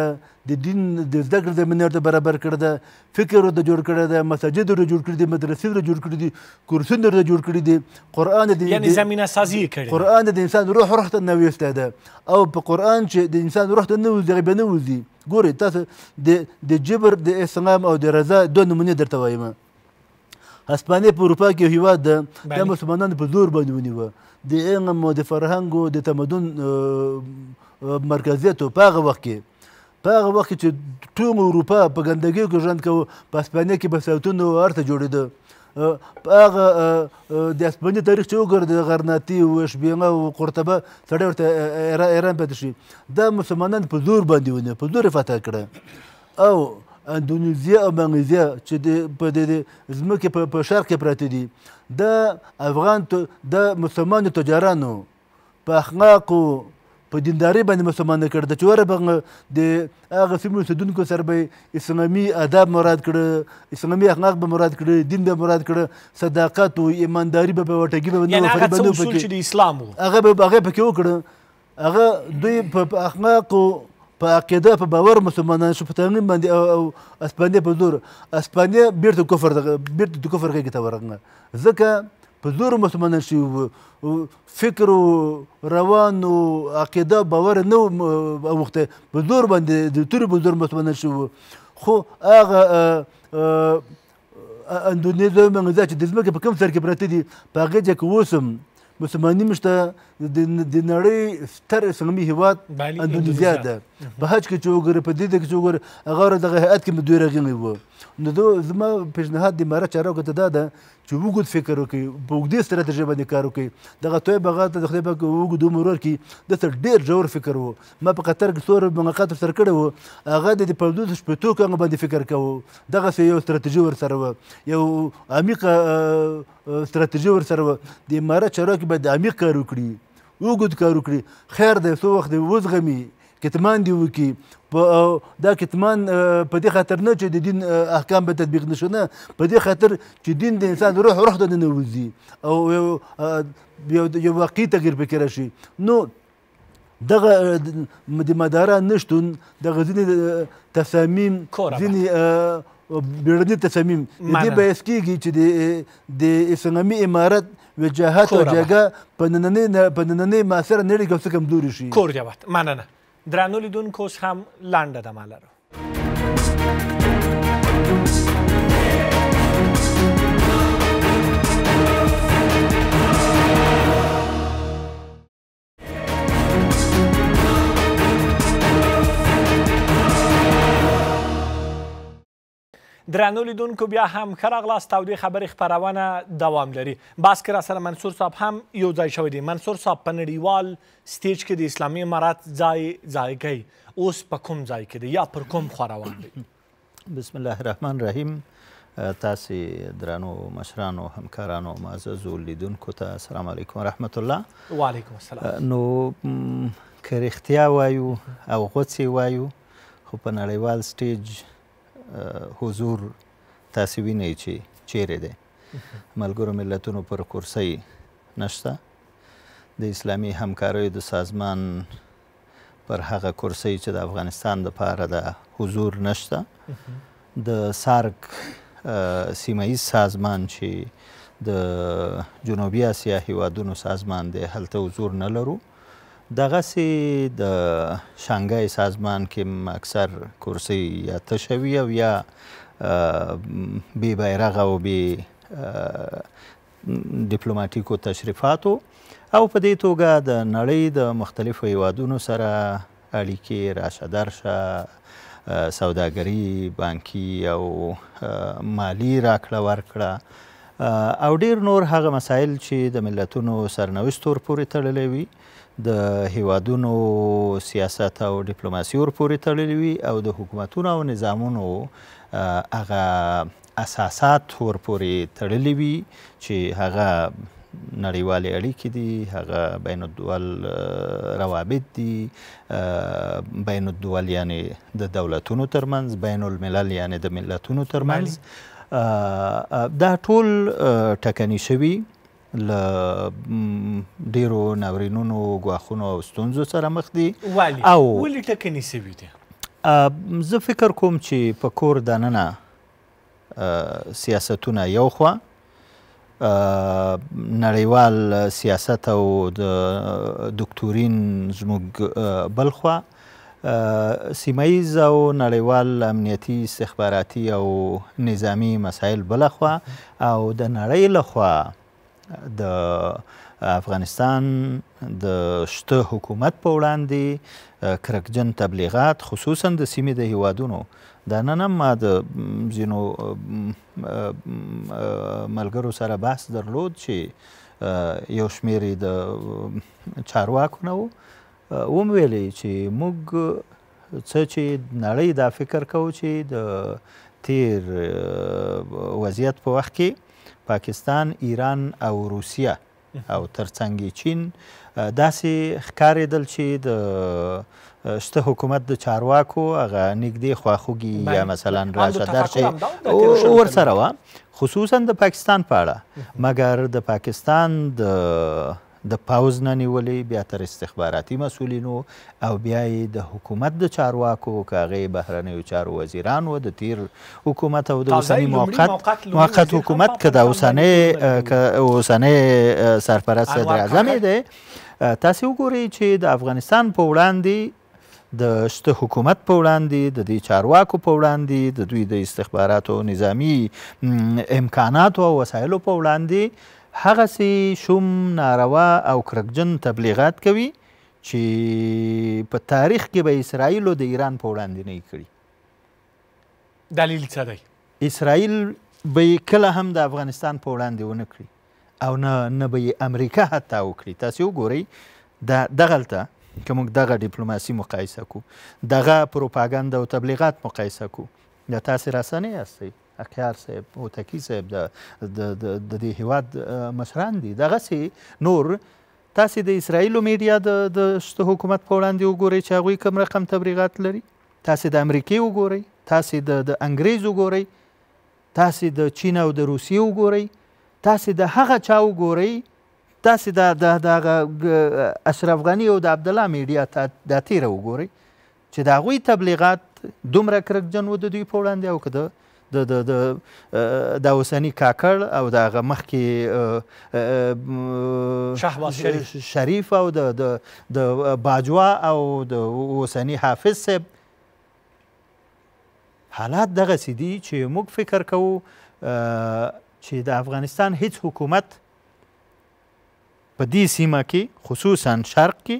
د دین د زده کړې زمینه ورته برابر کړه ده فکر ورته جوړ کړی ده مساجد ورته جوړ کړي دي مدرسې ورته جوړ کړي دي کورسونه ورته جوړ کړي دي قرآن د یعنې زمینه سازي یې کړې قرآن د انسان روح روح ته نویستی ده او په قرآن چې د انسان روح ته نه وځي هغې به نه وځي ګورئ تاسو د د جبر د اسلام او د رضا دوه نمونې درته وایم هسپانیا په اروپا کې هیواد ده دا مسلمانان په زور باندې ونیوه د علم او د فرهنګ او د تمدن مرکزیت په هغه وخت کې په هغه وخت چې ټول اروپا په ګندګۍ کې ژوند کوو په هسپانیا کې به سوتونو ورته جوړېده په هغه د هسپانیا تاریخ چې وګورې غرناطي او شبینه او قرطبه سړی ورته ایران پاتې شي دا مسلمانان په زور باندې ونیو په زور یې فتح کړه او اندونیزیا او منګنیزیا چې په دې ځمکې په شرق کې پراته دي د افغان د مسلمانو تجارانو په اخلاقو په دینداري باندې مسلمان کړ د چور په د هغه سیمو سدونکو سره به اسلامي آداب مراد کړ اسلامي اخلاق به مراد کړ دین به مراد کړ صداقت او ایمانداري به وټګي به نه فرې بده پکې هغه به هغه پکې وکړ هغه دوی په اخلاقو په عقیده په باور مسلمانان شو په تعلیم باندې او اسپانیا په زور اسپانیا بیرته کفر بیرته د کفر غېږې ته ورغله ځکه په زور مسلمانان شي فکر او روان او عقیده باور نه او وخته په زور باندې د تور په زور مسلمانان شو خو هغه اندونیزیا منځ چې د ځمکې په کوم سر کې پراته دي په هغې ځای کې اوس هم مسلمانۍ موږ ته د نړۍ ستر اسلامي هیواد اندونیزیا ده په حج کې چې وګورې په دې ده کې چې وګورې هغه دغه هیئت کې مې دوی راغلي وو نو دو زما پیشنهاد د ماره چارو کته دا ده چې وګد فکر وکړي په وګدې ستراتیژي باندې کار وکړي دغه توې بغا ته د خدای پاک وګد عمر ورکړي د سر ډېر ژور فکر وو ما په قطر کې څور ملاقات سر کړو هغه د پردو شپتو کغه باندې فکر کوو دغه یو ستراتیژي ور سره یو عمیق ستراتیژي ور سره د ماره چارو کې باندې عمیق کار وکړي وګد کار وکړي خیر دی سو وخت دی وزغمي کتمان دی وکي دا کتمان په دې خاطر نه چې د دین احکام به تطبیق نشو نه په دې خاطر چې دین د انسان روح روح ته ننوځي او یو واقعي تغیر پکې راشي نو دغه د مداره نشتون دغه ځینې تصامیم ځینې بیړني تصمیم دې به اسکیږي چې د اسلامي امارت وجاهت او جګه په نننې په نننې معاصر نړۍ کې څه کمزوري شي کور جواب مننه درنو لیدونکو اوس هم لنډه دمه لرو درنو لیدونکو بیا هم ښه راغلاست او دې خبرې خپرونه دوام لري بس کې راسره منصور صاحب هم یو ځای شوی دی منصور صاحب په نړیوال سټیج کې د اسلامي امارات ځای ځای کوي اوس په کوم ځای کې دی یا پر کوم خوا روان دی بسم الله الرحمن الرحیم تاسې درنو مشرانو همکارانو معززو لیدونکو ته السلام علیکم رحمت الله وعلیکم السلام نو که رښتیا وایو او غوڅې وایو خو په نړیوال سټیج حضور تاسو وینئ چې چیرې دی [LAUGHS] ملګرو ملتونو پر کرسۍ نشته د اسلامي همکاریو د سازمان پر هغه کرسۍ چې د افغانستان دپاره د حضور نشته [LAUGHS] د سارک سیمه ایز سازمان چې د جنوبي اسیا هیوادونو سازمان دی هلته حضور نه لرو دغسې د شانګای سازمان کې اکثر کرسۍ یا تشه وي او یا بې بیرغه او بې ډیپلوماټیکو تشریفاتو او په دې توګه د نړۍ د مختلفو هیوادونو سره اړیکې راشه درشه سوداګري بانکي او مالی راکړه ورکړه او ډیر نور هغه مسایل چې د ملتونو سرنوشت تور پورې تړلې وي د هیوادونو سیاست او ډیپلوماسي ورپورې تړلې وي او د حکومتونو او نظامونو هغه اساسات ورپورې تړلې وي چې هغه نړیوالې اړیکې دي هغه بین الدول روابط دي بین الدول یعنی د دولتونو ترمنځ بین الملل یعنی د ملتونو ترمنځ دا ټول ټکنی شوي ل ډیرو ناورینونو غواخونو او ستونزو سره مخ دي والی او ولې ټکنی سوي دي زه فکر کوم چې په کور دننه سیاستونه یو خوا نړیوال سیاست او د دکتورین زموږ بل خوا سیمایز او نړیوال امنیتی استخباراتي او نظامی مسایل بلخوا او د نړۍ لخوا د افغانستان د شته حکومت په وړاندې کرکجن تبلیغات خصوصا د سیمې د هیوادونو دا نن ما د زینو ملګرو سره بحث درلود چې یو شمیر د چارواکو نه و ویلي چې موږ څه چې نړۍ دا فکر کوو چې د تیر وضعیت په وخت کې پاکستان ایران او روسیه او ترڅنګ چین داسې ښکارېدل چې د شته حکومت د چارواکو هغه نږدې خواخوږي یا مثلا راشه درشه ورسره وه خصوصا د پاکستان په اړه مګر د پاکستان د د پاوز نه نیولې بیا تر استخباراتي مسولینو او بیا یې د حکومت د چارواکو که هغه بهرنیو چارو وزیران و د تیر حکومت او د اوسني موقت موقت حکومت که د اوسني اوسني سرپرست صدر اعظم دی تاسو وګورئ چې د افغانستان په وړاندې د شته حکومت په وړاندې د دې چارواکو په وړاندې د دوی د استخباراتو نظامی امکاناتو او وسایلو په وړاندې هغسې شوم ناروا او کرکجن تبلیغات کوي چې په تاریخ کې به اسرائیلو د ایران په وړاندې نه کړي دلیل څه دی اسرائیل به کله هم د افغانستان په وړاندې ونه کړي او نه نه به امریکا حتی وکړي تاسې وګورئ دا دغلته که موږ دغه ډیپلوماسي مقایسه کو دغه پروپاګاندا او تبلیغات مقایسه کو د تاسې رسنۍ هستئ اقیار صاحب هوتکی صاحب د د دې هیواد مشران دي دغسې نور تاسې د اسرائیلو میډیا د د شته حکومت په وړاندې وګورئ چې هغوی کوم رقم تبلیغات لري تاسې د امریکې وګورئ تاسې د د انګریز وګورئ تاسې د چین او د روسیې وګورئ تاسې د هغه چا وګورئ تاسې د د د هغه اشرف غني او د عبدالله میډیا دا تیره وګورئ چې د هغوی تبلیغات دومره کرکجن و د دوی په وړاندې او که د د د د اوسنی کاکړ او د هغه مخکې شریف او د د د باجوا او د اوسنی حافظ صاحب حالات دغسې دي چې موږ فکر کوو چې د افغانستان هیڅ حکومت په دې سیمه کې خصوصا شرق کې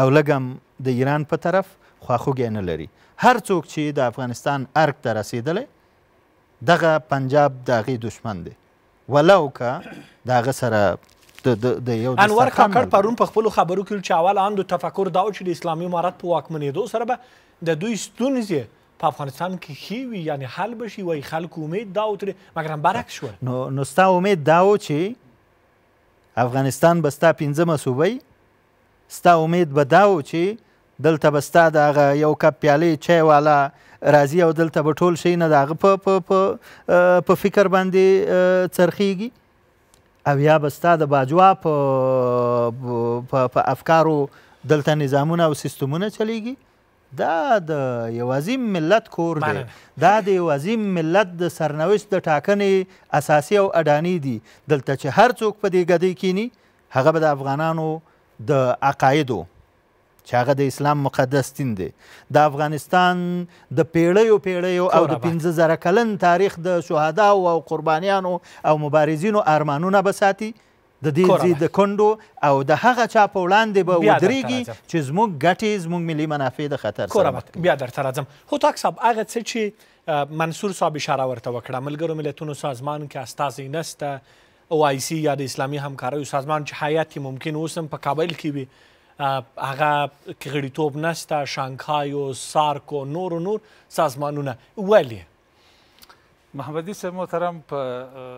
او لګم د ایران په طرف خواخوږی نه لري هر څوک چې د افغانستان ارګ ته رسېدلی دغه پنجاب د هغې دشمن دی ولو که د هغه سره د یو انور کاکړ پرون په خپلو خبرو کې چې اول عام د تفکر دا و چې د اسلامي امارت په واکمنېدو سره به د دوی ستونزې په افغانستان کې ښې وي یعنې حل به شي وایي خلکو امید دا و ترې مګر همبرعکس شول نو نو ستا امید دا و چې افغانستان به ستا پنځمه صوبۍ ستا امید به دا و چې دلته به ستا د هغه یو کپ پیالې چای والا راځي او دلته به ټول شي نه د هغه په په په په فکر باندې څرخیږي او یا به ستا د باجوا په په افکارو دلته نظامونه او سیستمونه چلیږي دا د یوازې ملت کور دی دا د یوازې ملت د سرنوشت د ټاکنې اساسي او اډانی دي دلته چې هر څوک په دې ګدۍ کینی هغه به د افغانانو د عقایدو چې هغه د اسلام مقدس دین دی د افغانستان د پیړیو پیړیو او د 15000 کلن تاریخ د شهدا او قربانیانو او مبارزینو ارمانونه بساتی د دې زی د کندو او د هغه چا په وړاندې به ودرېږي چې زموږ ګټې زموږ ملي منافع د خطر سره بیا درته راځم هوتاک صاحب هغه څه چې منصور صاحب اشاره ورته وکړه ملګرو ملتونو سازمان کې استازی نسته او آی سی یا د اسلامي همکاریو سازمان چې حیاتي ممکن اوس هم په کابل کې وي هغه کغړیتوب نشته شانګهای او سارکو نور نور سازمانونه ولی محمدي صاحب محترم په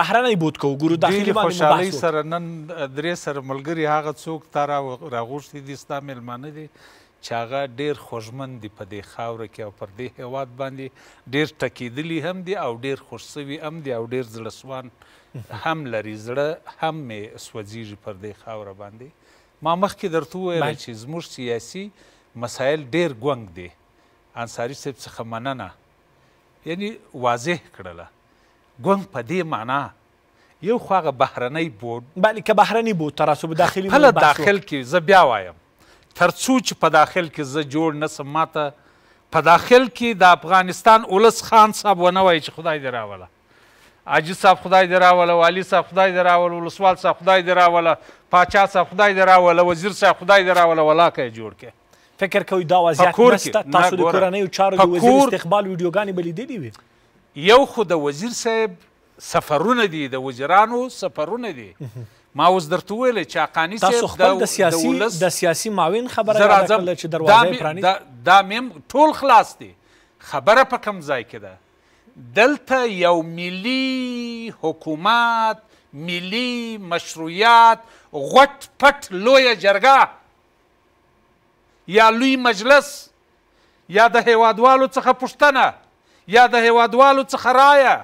بهرنی بود کو ګورو داخلي باندې خوشحالي سره نن درې سره ملګری هغه څوک تارا راغوشتي دي ستا ملمانه دي چې هغه ډیر خوشمن دي په دې خاوره کې او پر دې هیواد باندې ډیر ټکیدلی هم دي او ډیر خوشسوي هم دي او ډیر زړسوان هم لري زړه هم مې سوځیږي پر دې خاوره باندې ما مخکې درته وویل چې زموږ سیاسي مسایل ډیر ګونګ دي انصاري صاحب څخه مننه یعنی واضح کړله ګونګ په دې معنا یو خو هغه بهرنی بورډ بلې که بهرني بود تراسب داخلي هله داخل کې زه بیا وایم تر څو چې په داخل کې زه جوړ نسم ماته په داخل کې د افغانستان اولس خان صاحب ونه وایي چې خدای دې راوله حاجي صاحب خدای دې راوله والي صاحب خدای دې راوله ولسوال صاحب خدای دې راوله پاچا صاحب خدای دې راوله وزیر صاحب خدای دې راوله ولاکه یې جوړ کړې فکر کوئ دا وضعیت نشته تاسو د کورنیو چارو د وزیر استقبال ویډیوګانې به لیدلې وي یو خو د وزیر صاحب سفرونه دي د وزیرانو سفرونه دي ما اوس درته وویل چې حقاني صاحب د سیاسي د سیاسي معاون خبره راځله چې دروازه پرانیست دا مم ټول خلاص دي خبره په کوم ځای کې ده دلته یو ملی حکومت ملی مشروعیت غټ پټ لویه جرګه یا لوی مجلس یا د هیوادوالو څخه پوښتنه یا د هیوادوالو څخه رایه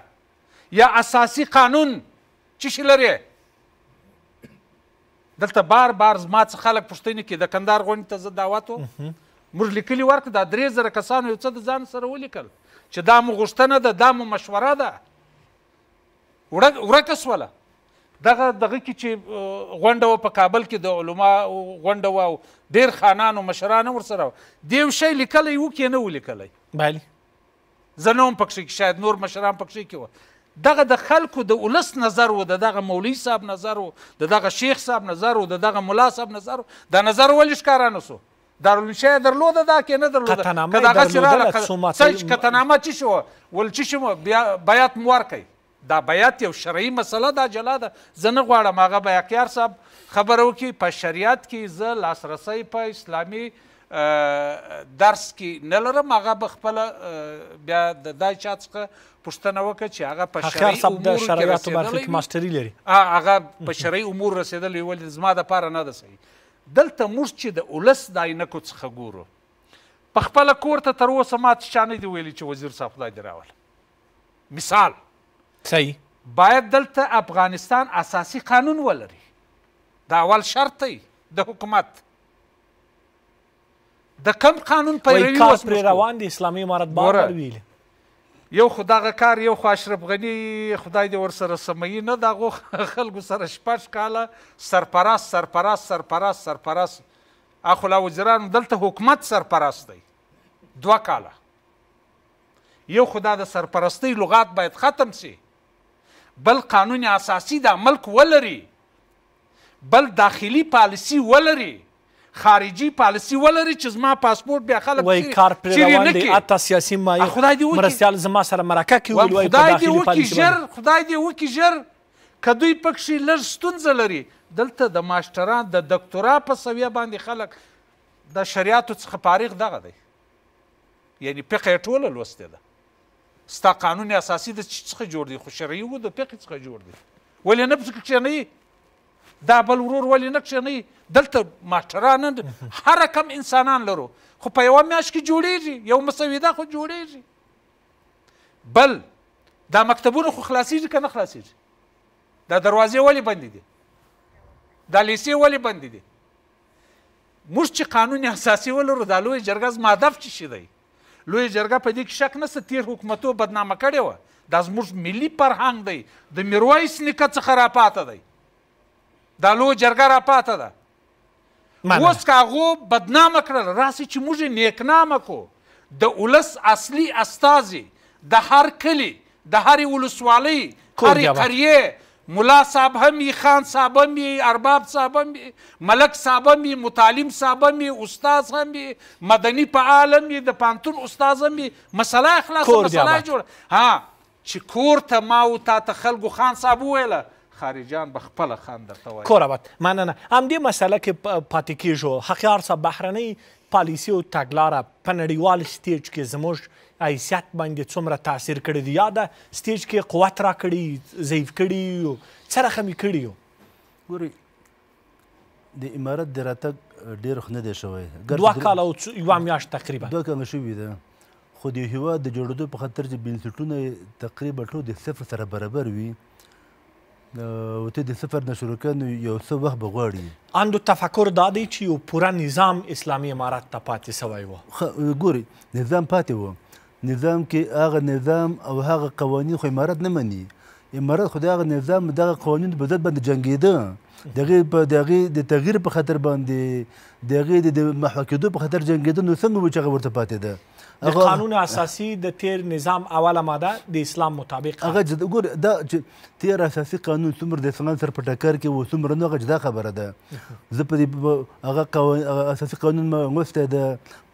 یا اساسی قانون څه شي لري دلته بار بار زما څخه خلک پوښتنه کوي د کندهار غونډې ته زه دعوت موږ لیکلي ورکړه دا درې زره کسانو یو څه د ځان سره ولیکل چې دا مو غوښتنه ده دا مو مشوره ده ورکه سوله دغه دغه کې چې غونډه و په کابل کې د علما غونډه و ډیر خانانو مشرانو ورسره دیو شی لیکلی و کې نه و لیکلی بله زه نه هم پکښې کې شاید نور مشران پکښې کې و دغه د خلکو د ولس نظر و د دغه مولوي صاحب نظر و د دغه شیخ صاحب نظر و د دغه ملا صاحب نظر و دا نظر ولې ښکاره نه سو دارالمنشا درلوده دا کې نه درلوده که دغه چې راغله سج قطعنامه چې شوه ول چې شوه بیات مو ورکوي دا بیات یو شرعي مسله دا جلا ده زه نه غواړم هغه بیاقیار صاحب خبره وکړي په شریعت کې زه لاسرسی په اسلامي درس کې نه لرم هغه به خپله بیا د دا چا څخه پوښتنه وکړه چې هغه په شرعي امور کې رسېدلی هغه په شرعي امور رسېدلی ولې زما دپاره نه ده صحیح دلته موږ چې د ولس د عینکو څخه ګورو په خپله کور ته تر اوسه ماته چا نه دي ویلي چې وزیر صاحب خدای دې راول مثال صحیح باید دلته افغانستان اساسی قانون ولري دا اول شرط دی د حکومت د کم قانون پیروي وکړي روان دي اسلامي امارت باور ویلي یو خداغه کار یو خو اشرف غنی خدای دې ورسره سمي نه دغه خلکو سره شپږ کاله سرپرست سرپرست سرپرست سرپرست اخو لا وزیران دلته حکومت سرپرست دی دوه کاله یو خدا د سرپرستی لغات باید ختم شي بل قانون اساسی د ملک ولري بل داخلی پالیسی ولري خارجي پالیسی ولري چې زما پاسپورت بیا خلک وای کار پر روان دي اته سیاسي ما خدای دې وکړي مرستيال زما سره مرکه کوي وای خدای دې وکړي ژر خدای دې وکړي ژر کدوې پکښې لږ ستونزه لري دلته د ماسټران د دکتورا په سویه باندې خلک د شریعتو څخه فارغ دغه دی یعنی فقه یې ټوله لوستې ده ستا قانون اساسي د څه څخه جوړ دی خو شرعي و د فقې څخه جوړ دی ولې نه پکښې نه دا بل ورور ولې نه کښېنئ دلته ماټرانه هر کم انسانان لرو خو په یوه میاشت کې جوړیږي یو مسوده خو جوړیږي بل دا مکتبونه خو خلاصیږي که نه خلاصیږي دا دروازې ولې بندې دي دا لیسې ولې بندې دي موږ چې قانون اساسي ولرو دا لوی جرګه زما هدف چې شي دی لوی جرګه په دې کې شک نسته تیر حکومتو بدنامه کړې وه دا زموږ ملي فرهنګ دی د میرویس نیکه څخه راپاته دی دا لو جرګه را پاته ده اوس کاغو بدنامه کړل راسي چې موږ نیکنامه کو د ولس اصلي استازي د هر کلی د هر ولسوالۍ هر قریه ملا صاحب هم خان صاحب هم ارباب صاحب هم ملک صاحب هم متعلم صاحب هم استاد هم مدني فعال هم د پانتون استاد هم مسله خلاص مسله جوړ ها چې کور ته ما او تا ته خلکو خان صاحب ویله خارجیان به خپله خان درته وایي کوربت مننه همدې مسله کې پاتې کیږو حقي هر څه بهرنۍ پالیسي او تګلاره په نړیوال سټیج کې زموږ حیثیت باندې څومره تاثیر کړی دی یا د سټیج کې قوت راکړي ضعیف کړي یو څه رقمي کړي یو ګورئ د امارت د راتګ ډېر خو نه دی شوی دوه کاله او یوه میاشت تقریبا دوه کاله شوي ده خو د هیواد د جوړېدو په خاطر چې بنسټونه تقریبا ټول د صفر سره برابر وي ته د صفر نه شروع کړي یو څه وخت به غواړي اندو تفکر دا دی چې یو پوره نظام اسلامي امارات ته پاتې سوی و ګوري نظام پاتې و نظام کې هغه نظام او هغه قوانین خو امارات نه مني امارات خو دغه نظام دغه قوانین په ضد باندې جنګېده دغه په دغه د تغییر په خاطر باندې دغه د محو کېدو په خاطر جنګېده نو څنګه و چې هغه ورته پاتې ده د قانون اساسي د تیر نظام اوله ماده د اسلام مطابق هغه ګور دا چې تیر اساسي قانون څومره د اسلام سره په ټکر کې و څومره نو غږ دا خبره ده زه په دې هغه اساسي قانون ما غوښته د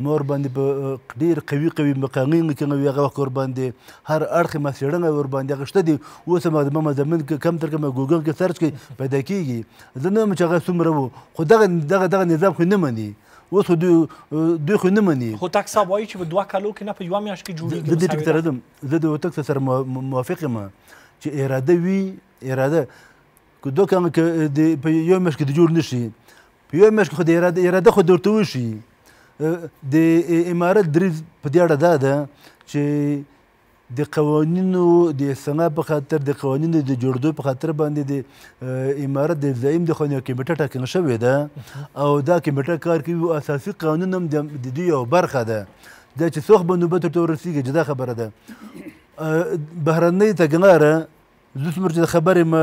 مور باندې ډیر قوي قوي مقامین کې نو هغه کور باندې هر اړخ ما سیړنه ور باندې غشته دي اوس ما د مزمن کم تر کم ګوګل کې سرچ کې پیدا کیږي زه نه مچ هغه څومره وو خو دغه دغه نظام خو نه مني اوس دوی دوی خو نه مني خو تک صاحب وایي چې په دوه کالو کې نه په یوه میاشت کې جوړیږي زه دې ټکي سره ردم زه د ټکي سره موافق یم چې اراده وي اراده که دوه کانه کې په یوه میاشت کې جوړ نشي په یوه میاشت کې خو د اراده اراده خو درته وشي د امارت دریز په دې اړه دا ده چې د قوانینو د سنا په خاطر د قوانینو د جوړدو په خاطر باندې د امارت د زایم د خونیو کمیټه ټاکنه شوې ده او دا کمیټه کار کوي او اساسي قانون هم د دوی یو برخه ده دا چې څوک به نوبت ورته ورسیږي جدا خبره ده بهرنۍ تګلاره زه څومره چې خبرې ما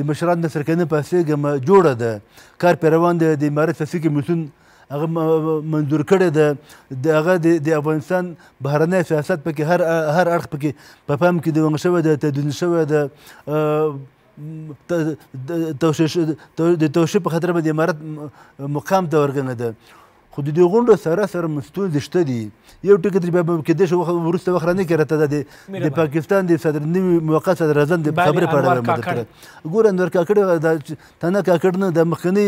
د مشرانو نه سرکنه پاسېږم جوړه ده کار پیروان د امارت فسیکي مسون هغه منظور کړی ده د هغه د افغانستان بهرنی سیاست پکې هر هر اړخ پکې په پام کې نیول شوی ده تدوین شوی ده د توشې په خاطر باندې امارت مقام ته ورګنه ده خو د دې غونډو سره سره ستونزې شته دي یو ټکی ترې به کېدای شي وروسته وخت رانه کې راته د د پاکستان د صدر نوي موقت صدر اعظم د خبرې په اړه مدد کړه ګور انور کاکړ د تنه کاکړ نه د مخکنی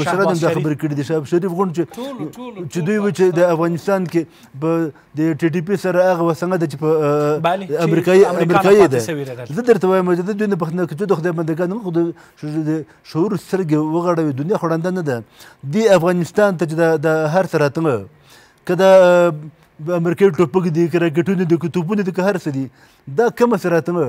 مشرانو د خبرې کړې دي شاه شریف غون چې چې دوی و چې د افغانستان کې به د ټي ټي پی سره هغه وسنګ د چې امریکایي امریکایي ده زه درته وایم چې دوی نه پخنه کې دوی خدای بندگان خو د شعور سرګې وغړوي دنیا خوړنده نه ده دی افغانستان ته د هر سره تمه که د امریکایي ټوپک دي که راکټونه دي که توپونه دي که هر څه دي دا کمه سرعتمه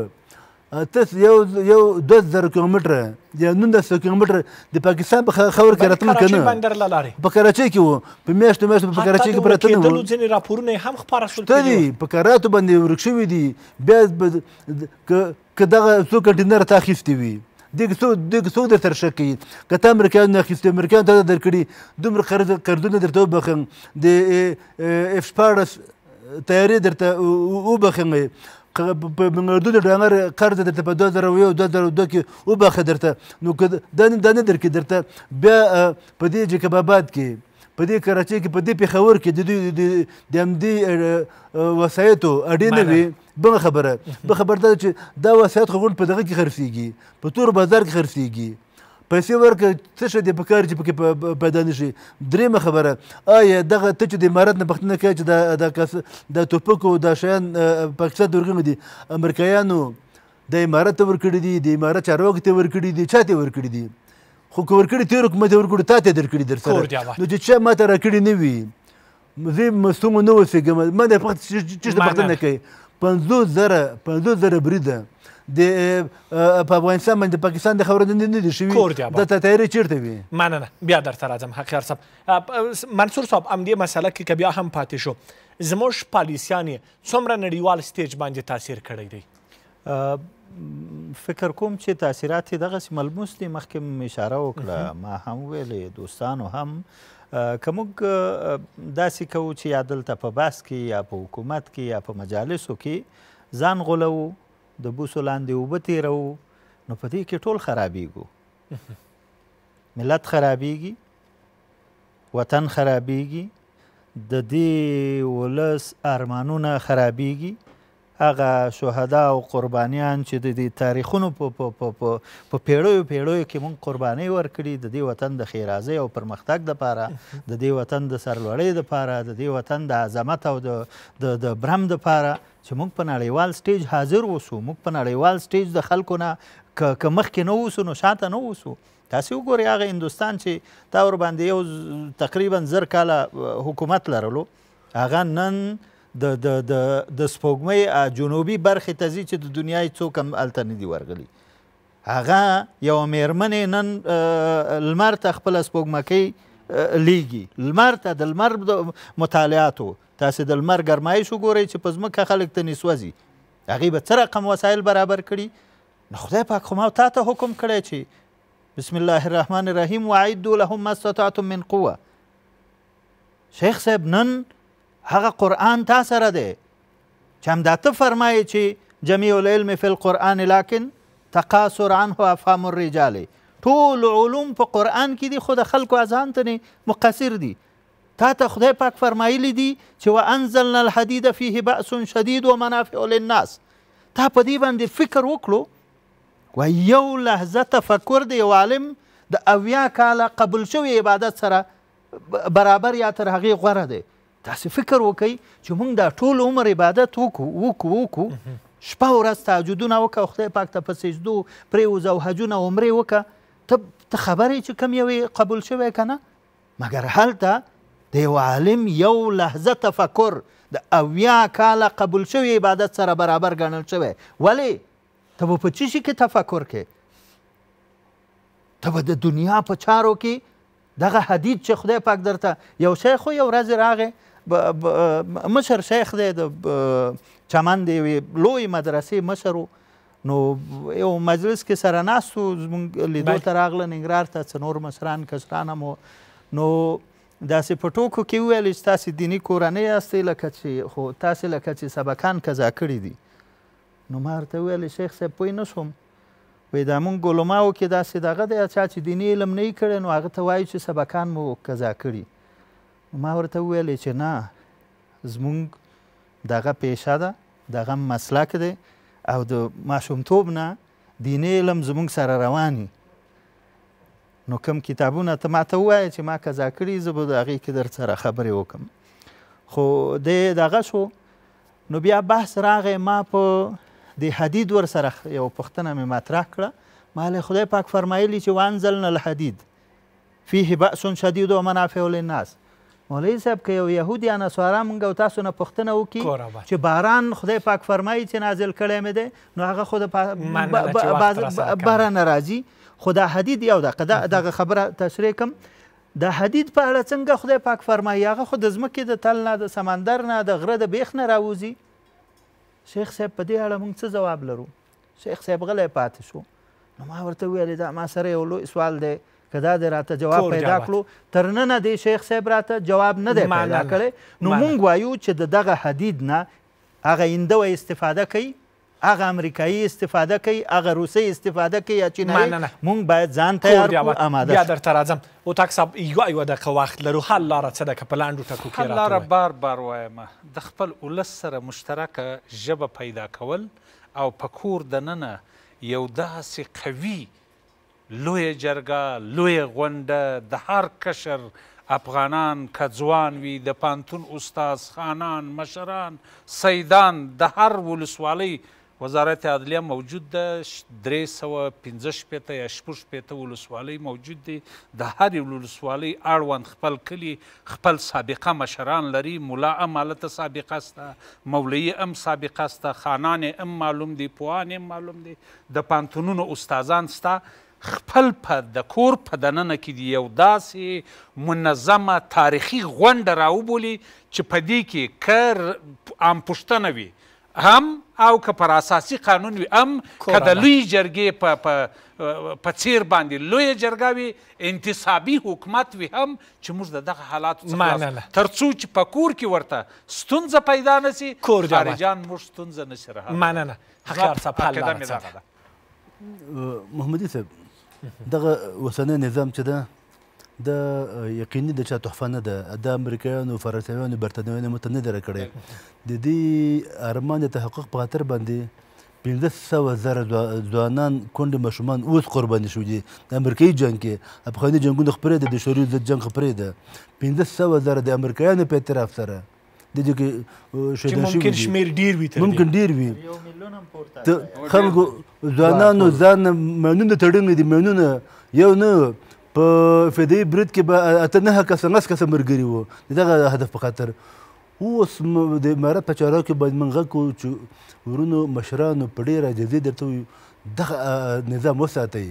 تس یو یو دوه زره کیلومتره یا نولس سوه کیلومتره د پاکستان په خاوره کې راتلل که نه په کراچۍ کې وو په میاشتو میاشتو په کراچۍ کې پرتلل وو ځینې راپورونه یې هم خپاره شول شته دي په کراتو باندې ورک شوي دي بیا که دغه څو کنټینر تا اخیستې وي دغه څو دغه څو در تر شکی کته امریکایان نه اخیسته امریکایان ته درکړي دومره قرض قرضونه درته وبخم د اف شپارس تیاری درته وبخم په منګردو د ډنګر قرض درته په 2001 2002 کې وبخه درته نو دا نه درکې درته بیا په دې جکبابات کې په دې کراچۍ کې په دې پېښور کې د دوی د همدې وسایطو اډې نه وي بله خبره بله خبره دا چې دا وسایط خو په دغه کې خرڅېږي په تور بازار کې خرڅېږي پیسې ورکړه څه شی دی په کار چې پکې پیدا نه شي درېیمه خبره آیا دغه ته چې د امارت نه پوښتنه کوي چې دا دا کس د توپک او دا شیان پاکستان درغونه دي امریکایانو د امارت ورکړي دي د امارت چارواکو ته ورکړي دي چا ته ورکړي دي خو که ورکړي تېر حکومت یې ورکړي تا ته یې درکړي در سره نو چې چا ما ته راکړي نه وي زه مستومو نه اوسېږم ما د چېرته پوښتنه کوي پنځوس زره پنځوس زره بریده د په افغانستان باندې پاکستان د خبره نه دي شوي دا ته تیاری چیرته وي مننه بیا درته راځم حقیار صاحب منصور صاحب همدې مسله کې که بیا هم پاتې شو زموږ پالیسیان یې څومره نړیوال سټیج باندې تاثیر کړی دی فکر کوم چې تاثیرات یې دغسې ملموس دي مخکې اشاره وکړه ما هم ویلې دوستانو هم که موږ داسې کوو چې یا دلته په بحث کې یا په حکومت کې یا په مجالسو کې ځان غولوو د بوسو لاندې اوبه تېروو نو په دې کې ټول خرابېږو [LAUGHS] ملت خرابېږي وطن خرابېږي د دې ولس ارمانونه خرابېږي هغه شهدا او قربانیان چې د دې تاریخونو په پیړیو پیړیو کې مونږ قربانۍ ورکړي د دې وطن د ښېرازۍ او پرمختګ دپاره د دې وطن د سرلوړۍ دپاره د دې وطن د عظمت او د د برم دپاره چې موږ په نړیوال سټیج حاضر اوسو موږ په نړیوال سټیج د خلکو نه که مخکې نه اوسو نو شاته نه اوسو تاسې وګورئ هغه هندوستان چې تا ورباندې یو تقریبا زر کاله حکومت لرلو هغه نن د د د د سپوږمۍ جنوبي برخې ته ځي چې د دنیا څوک هم هلته نه دي ورغلي هغه یوه میرمنې نن لمر ته خپله سپوږمکۍ لیږي لمر ته د لمر مطالعاتو تاسې د لمر ګرمایش وګورئ چې په ځمکه خلک ته نسوځي هغې به څه رقم وسایل برابر کړي نو خدای پاک خو ما تا ته حکم کړی چې بسم الله الرحمن الرحیم وعدو لهم ما استطعتم من قوه شیخ صاحب نن هغه قرآن تا سره دی چې همدا ته فرمایې چې جمیع العلم فی القرآن لکن تقاصر عنه افهام الرجال ټول علوم په قرآن کې دي خو د خلکو اذهان ته نه مقصر دي تا ته خدای پاک فرمایلی دي چې وانزلنا الحديد فيه بأس شديد ومنافع للناس تا په دې باندې فکر وکړو و یو لحظه تفکر د یو عالم د اویا کاله قبول شوی عبادت سره برابر یا تر هغې غوره دی تاسو فکر وکئ چې موږ دا ټول عمر عبادت وکړو وکړو وکړو شپه ورځ تهجدونه وکړه خدای پاک ته په سجدو پرېوځه او حجونه عمرې وکړه ته ته خبرې چې کم یوې قبول شوی که نه مګر هلته د یو عالم یو لحظه تفکر د اویا کاله قبول شوی عبادت سره برابر ګڼل شوی ولې ته به په څه شي کې تفکر کې ته به د دنیا په چارو کې دغه حدید چې خدای پاک درته یو شی خو یو ورځ راغی مشر شیخ دی د چمن د یوې لویې مدرسې مشر نو یو مجلس کې سره ناست و زموږ لیدو ته راغله ننګرهار ته څه نور مشران کشران هم نو داسې په ټوکو کې وویل چې تاسې دیني کورنۍ یاستئ لکه چې خو تاسې لکه چې سبقان قضا کړي دي نو ما ورته وویل شیخ صاحب پوه نه شوم وایي دا مونږ ګلماو کې داسې دغه دی چا چې دیني علم نه یې کړی نو هغه ته وایو چې سبقان مو قضا کړي ما ورته وویل چې نه زمونږ دغه پیشه ده دغه مسلک دی او د ماشومتوب نه دیني علم زمونږ سره روان نو کم کتابونه ته ماته ووایه چې ما قضا کړي زه به د هغې کې در سره خبرې وکم خو د دغه شو نو بیا بحث راغی ما په د حدید ور سره یو پوښتنه مې مطرح کړه ما خدای پاک فرمایلی چې وانزلنا الحدید فيه بأس شديد ومنافع للناس مولوی صاحب که یو یهود یا نسوارا مونږ او تاسو نه پوښتنه وکړي چې باران خدای پاک فرمایي چې نازل کړی مې دی نو هغه خو د باران راځي خو دا حدید یو دقه دغه خبره تشریح کم د حدید په اړه څنګه خدای پاک فرمایي هغه خو د ځمکې د تل نه د سمندر نه د غره د بیخ نه راوځي شیخ صاحب په دې اړه مونږ څه جواب لرو شیخ صاحب غلی پاتې شو نو ما ورته وویل دا ما سره یو لوی سوال دی که دا د راته جواب پیدا کړو تر ننه دی شیخ صاحب راته جواب نه دی پیدا کړی نو مونږ وایو چې د دغه حدید نه هغه هندو استفاده کوي هغه امریکایي استفاده کوي هغه روسي استفاده کوي یا چینایي مونږ باید ځان تیار کړو آماده بیا درته راځم هوتک صاحب یوه یوه دقیقه وخت لرو حل لاره څه ده که په لنډو ټکو کې حل لاره بار بار وایم د خپل ولس سره مشترکه ژبه پیدا کول او په کور دننه یو داسې قوي لوی جرګه لوی غونډه د هر کشر افغانان کځوان وي د پانتون استاد خانان مشران سیدان د هر ولسوالۍ وزارت عدلیه موجود ده درې سوه پنځه شپېته یا شپږ شپېته ولسوالۍ موجود دي د هرې ولسوالۍ اړوند خپل کلي خپل سابقه مشران لري ملا هم هلته سابقه سته مولوي هم سابقه سته خانان هم معلوم دي پوهان هم معلوم دي د پانتونونو استادان سته خپل په د کور په دننه کې د یو داسې منظمه تاریخي غونډه راوبولي چې په دې کې که عام پوښتنه وي هم او که پر اساسي قانون وي هم که د لوی جرګې په په په څیر باندې لوی جرګه وي انتصابي حکومت وي هم چې موږ د دغه حالات څخه تر څو چې په کور کې ورته ستونزه پیدا نسی خارجان موږ ستونزه نشي راهله مننه حق ارصفه محمدي صاحب دغه اوسنی نظام چې ده دا یقیني د چا تحفه نه ده د امریکایانو فرانسویانو برتانویانو مته نه ده کړې د دې ارمان د تحقق په خاطر باندې پنځه سوه زره ځوانان کونډې ماشومان اوس قرباني شوي دي د امریکایي جنګ کې افغاني جنګونه خپرې ده د شوروي ضد جنګ خپرې ده پنځه سوه زره د امریکایانو په اعتراف سره د دې کې شهیدان شوي ممکن شمیر ډیر وي ممکن ډیر وي ته خلکو ځوانانو ځان مینونه تړلي دي مینونه یو نه په فدایي برید کې به اته نه کسه نس کسه مرګري وو دغه هدف په خاطر اوس د امارات په چارو کې باید منغه کو چې ورونو مشرانو په ډیره جدي درته دغه نظام وساتئ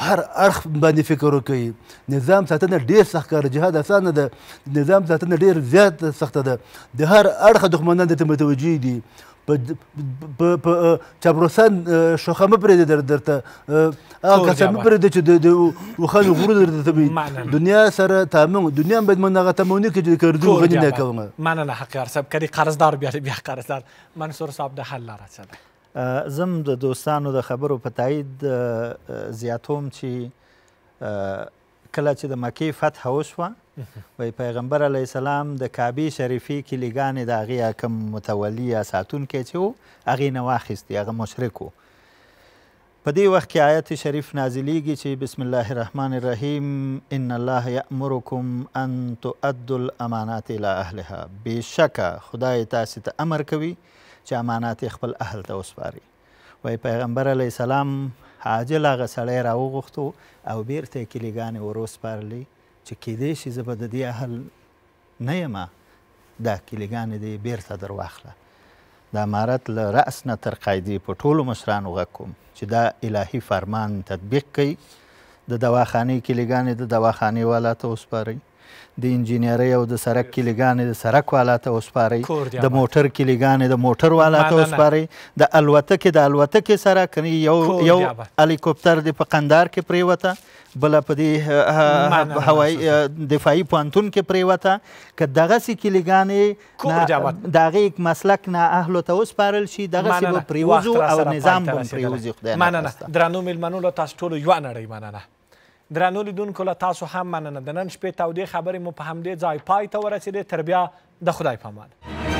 هر اړخ باندې فکر وکړي نظام ساتنه ډیر سخت کار جهاد اسانه ده نظام ساتنه ډیر زیات سخت ده د هر اړخ دښمنان د متوجي دي په په چابروسان شوخه مې پرې در درته هغه کسان مې پرې چې د وخان غرور در درته دنیا سره تامن دنیا باید من هغه تمونی کې چې کردو غنی نه کوم معنا نه حق یار صاحب کړي قرضدار بیا بیا قرضدار منصور صاحب د حل لاره څه ده زم د دوستانو د خبرو په تایید زیاتوم چې کله چې د مکې فتح وشوه وای پیغمبر علیه السلام د کعبې شریفي کلیګانې د هغې کوم متولي یا ساتونکی چې و هغې نه واخیستې هغه مشرک و په دې وخت کې آیت شریف نازلیږي چې بسم الله الرحمن الرحیم ان الله یامرکم ان تؤدوا الامانات الى اهلها بشکه خدای تاسو ته امر کوي چې امانات خپل اهل ته وسپاري وای پیغمبر علی سلام عاجل هغه سړی راوغوښتو او بیرته یې کلیګانې وروسپارلې چې کیدای شي زه به د دې اهل نه یم دا کلیګانې دې بیرته در واخله د امارت له رأس نه تر قاعدې په ټولو مشرانو غږ کوم چې دا الهي فرمان تطبیق کوي د دواخانې کلیګانې د دواخانې والا ته وسپارئ د انجینری او د سرک کلیګانې د سرک والا ته وسپارئ د موټر کلیګانې د موټر والا ته وسپارئ د الوتکې د الوتکې سره کنی یو یو هلیکوپټر دی په قندار کې پریوته بل په دې هوایي دفاعي پانتون کې پریوته ک دغه سي کلیګانې دغه یک مسلک نه اهل ته وسپارل شي دغه سي پریوزو او نظام به پریوزي خدای نه مننه درنو ملمنو له تاسو ټول یو نړۍ مننه درنو لیدونکو له تاسو هم مننه د نن شپې تودې خبرې مو په همدې ځای پای ته ورسېدې تر بیا د خدای په امان